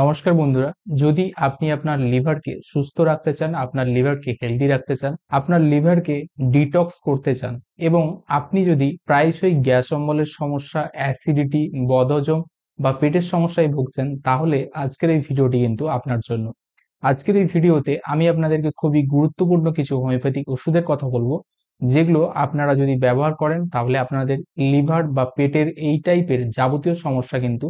নমস্কার বন্ধুরা যদি আপনি আপনার লিভারকে সুস্থ রাখতে চান আপনার লিভারকে হেলদি রাখতে চান আপনার লিভারকে ডিটক্স করতে চান এবং আপনি যদি প্রায়শই গ্যাস অম্বলের সমস্যা অ্যাসিডিটি বদহজম বা পেটের সমস্যায় ভুগছেন তাহলে আজকের এই ভিডিওটি কিন্তু আপনার জন্য আজকের এই ভিডিওতে আমি আপনাদেরকে খুবই গুরুত্বপূর্ণ কিছু হোমিওপ্যাথিক ওষুধের কথা বলবো যেগুলো আপনারা যদি ব্যবহার করেন তাহলে আপনাদের লিভার বা পেটের এই টাইপের যাবতীয় সমস্যা কিন্তু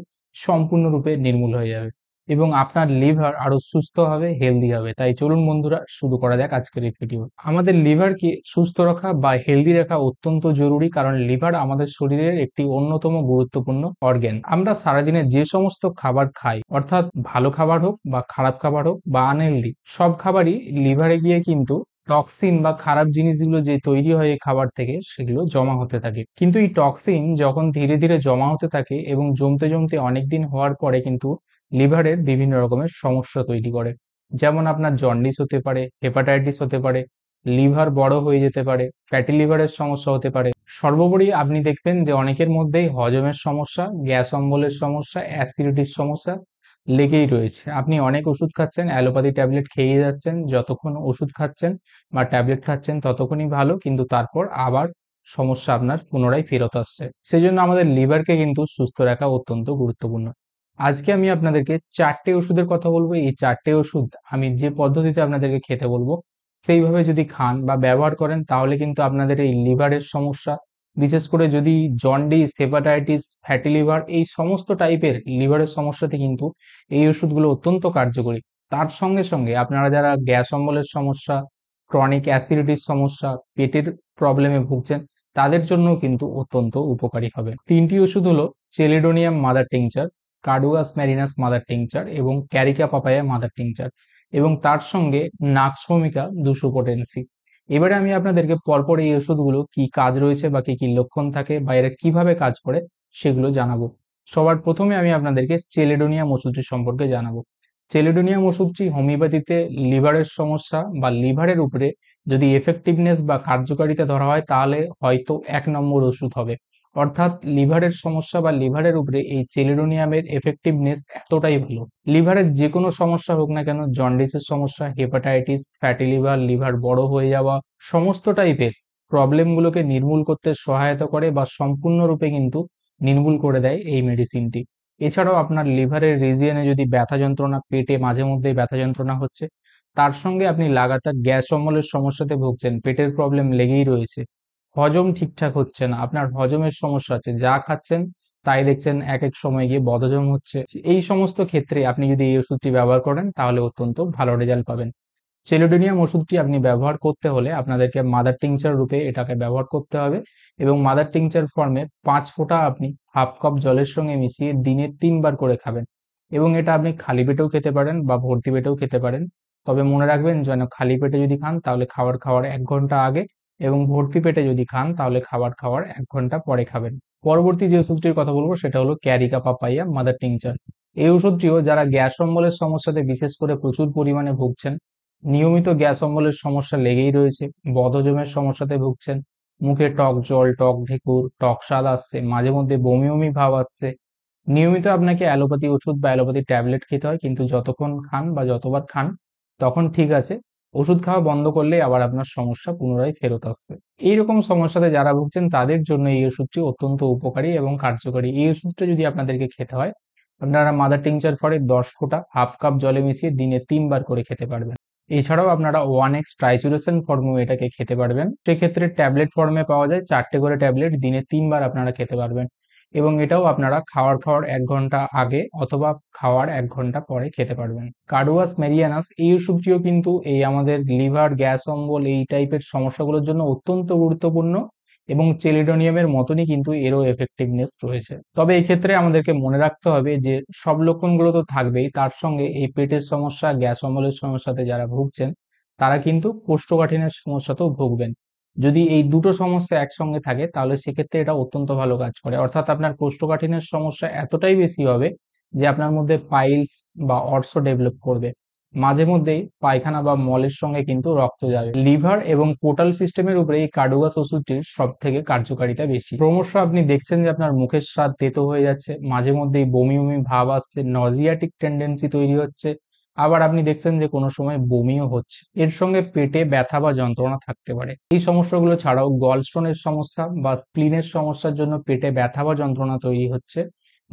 সম্পূর্ণরূপে নির্মূল হয়ে যাবে এবং আপনার লিভার আরো সুস্থ হবে হেলদি হবে তাই চলুন বন্ধুরা শুরু করা যাক আজকের এই ভিডিও আমাদের লিভারকে সুস্থ রাখা বা হেলদি রাখা অত্যন্ত জরুরি কারণ লিভার আমাদের শরীরের একটি অন্যতম গুরুত্বপূর্ণ অর্গ্যান আমরা সারাদিনে যে সমস্ত খাবার খাই অর্থাৎ ভালো খাবার হোক বা খারাপ খাবার হোক বা আনহেলদি সব খাবারই লিভারে গিয়ে কিন্তু টক্সিন বা খারাপ জিনিসগুলো যে তৈরি হয় এই খাবার থেকে সেগুলো জমা হতে থাকে কিন্তু এই টক্সিন যখন ধীরে ধীরে জমা হতে থাকে এবং জমতে জমতে অনেক দিন হওয়ার পরে কিন্তু লিভারের বিভিন্ন রকমের সমস্যা তৈরি করে যেমন আপনার জন্ডিস হতে পারে হেপাটাইটিস হতে পারে লিভার বড় হয়ে যেতে পারে ফ্যাটি লিভারের সমস্যা হতে পারে সর্বোপরি আপনি দেখবেন যে অনেকের মধ্যেই হজমের সমস্যা গ্যাস অম্বলের সমস্যা অ্যাসিডিটির সমস্যা লেগেই রয়েছে আপনি অনেক ওষুধ খাচ্ছেন অ্যালোপ্যাথি ট্যাবলেট খেয়ে যাচ্ছেন যতক্ষণ ওষুধ খাচ্ছেন বা ট্যাবলেট খাচ্ছেন ততক্ষণই ভালো কিন্তু তারপর আবার সমস্যা আপনার পুনরায় ফেরত আসছে সেই জন্য আমাদের লিভারকে কিন্তু সুস্থ রাখা অত্যন্ত গুরুত্বপূর্ণ আজকে আমি আপনাদেরকে চারটে ওষুধের কথা বলবো এই চারটে ওষুধ আমি যে পদ্ধতিতে আপনাদেরকে খেতে বলবো সেইভাবে যদি খান বা ব্যবহার করেন তাহলে কিন্তু আপনাদের এই লিভারের সমস্যা বিশেষ করে যদি জন্ডিস হেপাটাইটিস ফ্যাটি লিভার এই সমস্ত টাইপের লিভারের সমস্যাতে কিন্তু এই ওষুধগুলো অত্যন্ত কার্যকরী তার সঙ্গে সঙ্গে আপনারা যারা গ্যাস অম্বলের সমস্যা ক্রনিক অ্যাসিডিটির সমস্যা পেটের প্রবলেমে ভুগছেন তাদের জন্য কিন্তু অত্যন্ত উপকারী হবে তিনটি ওষুধ হলো Chelidonium mother tincture Carduus marianus mother tincture এবং ক্যারিকা পাপায়া মাদার টিংচার এবং তার সঙ্গে নাক্সমিকা দুশো পোটেন্সি এবারে আমি আপনাদেরকে পরপর এই ওষুধগুলো কি কাজ রয়েছে বা কি কি লক্ষণ থাকে বা এরা কিভাবে কাজ করে সেগুলো জানাবো সবার প্রথমে আমি আপনাদেরকে চেলেডোনিয়াম ওষুধটি সম্পর্কে জানাবো চেলেডোনিয়াম ওষুধটি হোমিওপ্যাথিতে লিভারের সমস্যা বা লিভারের উপরে যদি এফেক্টিভনেস বা কার্যকারিতা ধরা হয় তাহলে হয়তো এক নম্বর ওষুধ হবে অর্থাৎ লিভারের সমস্যা বা লিভারের উপরে এই চেলিডোনিয়ামের এফেক্টিভনেস এতটাই ভালো লিভারের যে কোনো সমস্যা হোক না কেন জন্ডিসের সমস্যা হেপাটাইটিস ফ্যাটি লিভার লিভার বড় হয়ে যাওয়া সমস্ত টাইপের প্রবলেমগুলোকে নির্মূল করতে সহায়তা করে বা সম্পূর্ণরূপে কিন্তু নির্মূল করে দেয় এই মেডিসিনটি এছাড়াও আপনার লিভারের রিজিয়নে যদি ব্যথা যন্ত্রণা পেটে মাঝে মধ্যেই ব্যথা যন্ত্রণা হচ্ছে তার সঙ্গে আপনি লাগাতার গ্যাস অম্বলের সমস্যাতে ভুগছেন পেটের প্রবলেম লেগেই রয়েছে হজম ঠিকঠাক হচ্ছে না আপনার হজমের সমস্যা হচ্ছে যা খাচ্ছেন তাই দেখছেন এক এক সময় গিয়ে বদজম হচ্ছে এই সমস্ত ক্ষেত্রে আপনি যদি এই ওষুধটি ব্যবহার করেন তাহলে অত্যন্ত ভালো রেজাল্ট পাবেন চেলোডোনিয়াম ওষুধটি আপনি ব্যবহার করতে হলে আপনাদেরকে মাদার টিংচার রূপে এটাকে ব্যবহার করতে হবে এবং মাদার টিংচার ফর্মে পাঁচ ফোঁটা আপনি হাফ কাপ জলের সঙ্গে মিশিয়ে দিনে তিনবার করে খাবেন এবং এটা আপনি খালি পেটেও খেতে পারেন বা ভর্তি পেটেও খেতে পারেন তবে মনে রাখবেন যেন খালি পেটে যদি খান তাহলে খাবার খাওয়ার এক ঘন্টা আগে এবং ভর্তি পেটে যদি খান তাহলে খাবার খাওয়ার এক ঘন্টা পরে খাবেন পরবর্তী যে ওষুধটির কথা বলবো সেটা হলো ক্যারিকা পাপাইয়া মাদার টিংচার এই ওষুধটিও যারা গ্যাস অম্বলের সমস্যাতে বিশেষ করে প্রচুর পরিমাণে ভুগছেন নিয়মিত গ্যাস অম্বলের সমস্যা লেগেই রয়েছে বদজমের সমস্যাতে ভুগছেন মুখে টক জল টক ঢেকুর টক স্বাদ আসছে মাঝে মধ্যে বমি বমি ভাব আসছে নিয়মিত আপনাকে অ্যালোপ্যাথি ওষুধ বা অ্যালোপ্যাথি ট্যাবলেট খেতে হয় কিন্তু যতক্ষণ খান বা যতবার খান তখন ঠিক আছে ওষুধ খাওয়া বন্ধ করলে আবার আপনার সমস্যা পুনরায় ফেরত আসছে এইরকম সমস্যাতে যারা ভুগছেন তাদের জন্য এই ওষুধটি অত্যন্ত উপকারী এবং কার্যকরী এই ওষুধটা যদি আপনাদেরকে খেতে হয় আপনারা মাদার টিংচার ফরে দশ ফোঁটা হাফ কাপ জলে মিশিয়ে দিনে তিনবার করে খেতে পারবেন এছাড়াও আপনারা ওয়ান এক্স ট্রাইচুরেশন ফর্মেও এটাকে খেতে পারবেন সেক্ষেত্রে ট্যাবলেট ফর্মে পাওয়া যায় চারটে করে ট্যাবলেট দিনে তিনবার আপনারা খেতে পারবেন এবং এটাও আপনারা খাওয়ার খাওয়ার এক ঘন্টা আগে অথবা খাওয়ার এক ঘন্টা পরে খেতে পারবেন কার্ডুয়াস মেরিয়ানাস এই ওষুধটিও কিন্তু এই আমাদের লিভার গ্যাস অম্বল এই টাইপের সমস্যাগুলোর জন্য অত্যন্ত গুরুত্বপূর্ণ এবং চেলিডোনিয়ামের মতনই কিন্তু এরও এফেক্টিভনেস রয়েছে তবে এক্ষেত্রে আমাদেরকে মনে রাখতে হবে যে সব লক্ষণগুলো তো থাকবেই তার সঙ্গে এই পেটের সমস্যা গ্যাস অম্বলের সমস্যাতে যারা ভুগছেন তারা কিন্তু কোষ্ঠকাঠিনের সমস্যাতেও ভুগবেন যদি এই দুটো সমস্যা একসঙ্গে থাকে তাহলে সেক্ষেত্রে এটা অত্যন্ত ভালো কাজ করে অর্থাৎ আপনার কোষ্ঠকাঠিন্যের সমস্যা এতটাই বেশি হবে যে আপনার মধ্যে পাইলস বা অর্শ ডেভেলপ করবে মাঝে মধ্যেই পায়খানা বা মলের সঙ্গে কিন্তু রক্ত যাবে লিভার এবং পোর্টাল সিস্টেমের উপরে এই কার্ডোগাস ওষুধটির সব থেকে কার্যকারিতা বেশি ক্রমশ আপনি দেখছেন যে আপনার মুখের স্বাদ তেতো হয়ে যাচ্ছে মাঝে মধ্যেই বমি বমি ভাব আসছে নজিয়াটিক টেন্ডেন্সি তৈরি হচ্ছে আবার আপনি দেখছেন যে কোনো সময় বমিও হচ্ছে এর সঙ্গে পেটে ব্যথা বা যন্ত্রণা থাকতে পারে এই সমস্যাগুলো ছাড়াও গলস্টোনের সমস্যা বা স্প্লিনের সমস্যার জন্য পেটে ব্যথা বা যন্ত্রণা তৈরি হচ্ছে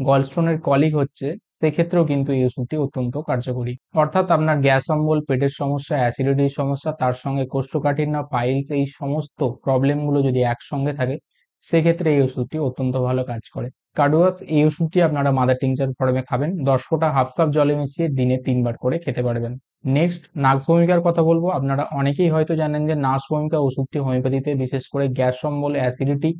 গলস্টোনের কলিক হচ্ছে সেক্ষেত্রেও কিন্তু এই ওষুধটি অত্যন্ত কার্যকরী অর্থাৎ আপনার গ্যাস অম্বল পেটের সমস্যা অ্যাসিডিটির সমস্যা তার সঙ্গে কোষ্ঠকাঠিন্য পাইলস এই সমস্ত প্রবলেমগুলো যদি একসঙ্গে থাকে সেক্ষেত্রে এই ওষুধটি অত্যন্ত ভালো কাজ করে কার্ডুয়াস এই ওষুধটি আপনারা মাদার টিংচার ফর্মে খাবেন দশ ফোঁটা হাফ কাপ জলে মিশিয়ে দিনে তিনবার করে খেতে পারবেন নেক্সট নার্স ভূমিকার কথা বলবো আপনারা অনেকেই হয়তো জানেন যে নার্স ভূমিকা ওষুধটি হোমিওপ্যাথিতে বিশেষ করে গ্যাস সম্বল অ্যাসিডিটি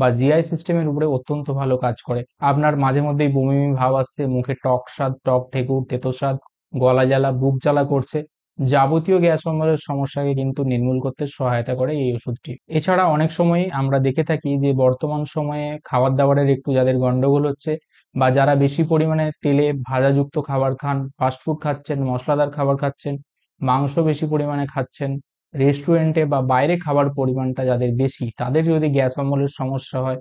বা জিআই সিস্টেমের উপরে অত্যন্ত ভালো কাজ করে আপনার মাঝে মধ্যেই বমি ভাব আসছে মুখে টক স্বাদ টক ঠেকুর তেতো স্বাদ গলা জ্বালা বুক জ্বালা করছে যাবতীয় গ্যাস অম্বলের সমস্যাকে কিন্তু নির্মূল করতে সহায়তা করে এই ওষুধটি এছাড়া অনেক সময় আমরা দেখে থাকি যে বর্তমান সময়ে খাবার দাবারের একটু যাদের গন্ডগোল হচ্ছে বা যারা বেশি পরিমাণে তেলে ভাজাযুক্ত খাবার খান ফাস্টফুড খাচ্ছেন মশলাদার খাবার খাচ্ছেন মাংস বেশি পরিমাণে খাচ্ছেন রেস্টুরেন্টে বা বাইরে খাবার পরিমাণটা যাদের বেশি তাদের যদি গ্যাস অম্বলের সমস্যা হয়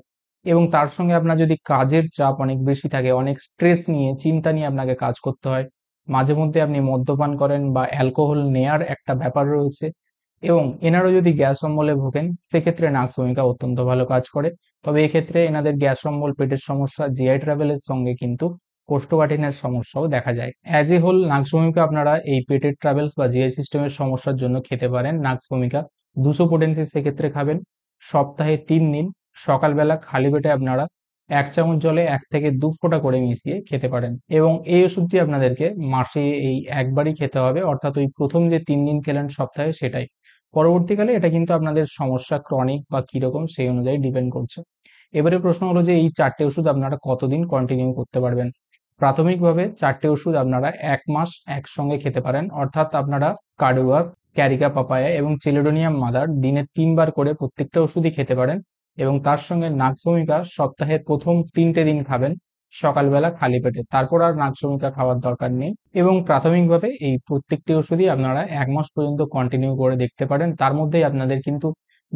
এবং তার সঙ্গে আপনার যদি কাজের চাপ অনেক বেশি থাকে অনেক স্ট্রেস নিয়ে চিন্তা নিয়ে আপনাকে কাজ করতে হয় মাঝে মধ্যে আপনি মদ্যপান করেন বা অ্যালকোহল নেয়ার একটা ব্যাপার রয়েছে এবং এনারও যদি গ্যাস অম্বলে ভোগেন সেক্ষেত্রে নাক্স ভূমিকা অত্যন্ত ভালো কাজ করে তবে এক্ষেত্রে এনাদের গ্যাস অম্বল পেটের সমস্যা জিআই ট্রাভেলের সঙ্গে কিন্তু কোষ্ঠকাঠিনের সমস্যাও দেখা যায় অ্যাজ এ হোল নাক্স ভূমিকা আপনারা এই পেটের ট্রাভেলস বা জিআই সিস্টেমের সমস্যার জন্য খেতে পারেন নাক্স ভূমিকা দুশো পোটেন্সি সেক্ষেত্রে খাবেন সপ্তাহে তিন দিন সকালবেলা খালি পেটে আপনারা এক চামচ জলে এক থেকে দু ফোঁটা করে মিশিয়ে খেতে পারেন এবং এই ওষুধটি আপনাদেরকে মাসে এই একবারই খেতে হবে অর্থাৎ ওই প্রথম যে তিন দিন খেলেন সপ্তাহে সেটাই পরবর্তীকালে এটা কিন্তু আপনাদের সমস্যা ক্রনিক বা কিরকম সেই অনুযায়ী ডিপেন্ড করছে এবারে প্রশ্ন হলো যে এই চারটে ওষুধ আপনারা কতদিন কন্টিনিউ করতে পারবেন প্রাথমিকভাবে চারটে ওষুধ আপনারা এক মাস একসঙ্গে খেতে পারেন অর্থাৎ আপনারা কার্ডোয়াস ক্যারিকা পাপায়া এবং চিলোডোনিয়াম মাদার দিনে তিনবার করে প্রত্যেকটা ওষুধই খেতে পারেন এবং তার সঙ্গে নাগসমিকা সপ্তাহের প্রথম তিনটে দিন খাবেন সকালবেলা খালি পেটে তারপর আর নাগসমিকা খাওয়ার দরকার নেই এবং প্রাথমিকভাবে এই প্রত্যেকটি ওষুধই আপনারা এক মাস পর্যন্ত কন্টিনিউ করে দেখতে পারেন তার মধ্যেই আপনাদের কিন্তু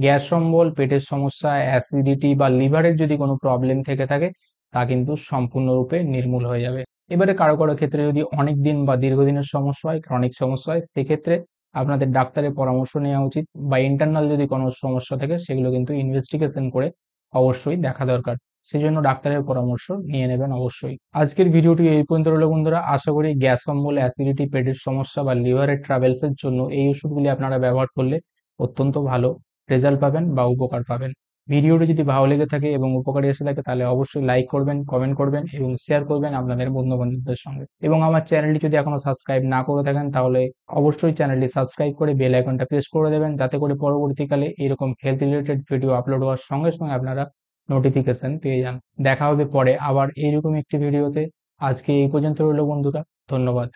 গ্যাস সম্বল পেটের সমস্যা অ্যাসিডিটি বা লিভারের যদি কোনো প্রবলেম থেকে থাকে তা কিন্তু সম্পূর্ণরূপে নির্মূল হয়ে যাবে এবারে কারো কারো ক্ষেত্রে যদি অনেক দিন বা দীর্ঘদিনের সমস্যা হয় ক্রনিক সমস্যা হয় সেক্ষেত্রে আপনাদের ডাক্তারের পরামর্শ নেওয়া উচিত বা ইন্টারনাল যদি কোনো সমস্যা থাকে সেগুলো কিন্তু ইনভেস্টিগেশন করে অবশ্যই দেখা দরকার সেজন্য ডাক্তারের পরামর্শ নিয়ে নেবেন অবশ্যই আজকের ভিডিওটি এই পর্যন্ত রইল বন্ধুরা আশা করি গ্যাস অম্বল অ্যাসিডিটি পেটের সমস্যা বা লিভারের ট্রাভেলসের জন্য এই ওষুধগুলি আপনারা ব্যবহার করলে অত্যন্ত ভালো রেজাল্ট পাবেন বা উপকার পাবেন ভিডিওটি যদি ভালো লেগে থাকে এবং উপকারী এসে থাকে তাহলে অবশ্যই লাইক করবেন কমেন্ট করবেন এবং শেয়ার করবেন আপনাদের বন্ধু বান্ধবদের সঙ্গে এবং আমার চ্যানেলটি যদি এখনো সাবস্ক্রাইব না করে থাকেন তাহলে অবশ্যই চ্যানেলটি সাবস্ক্রাইব করে বেল আইকনটা প্রেস করে দেবেন যাতে করে পরবর্তীকালে এরকম হেলথ রিলেটেড ভিডিও আপলোড হওয়ার সঙ্গে সঙ্গে আপনারা নোটিফিকেশন পেয়ে যান দেখা হবে পরে আবার এইরকম একটি ভিডিওতে আজকে এই পর্যন্ত রইল বন্ধুরা ধন্যবাদ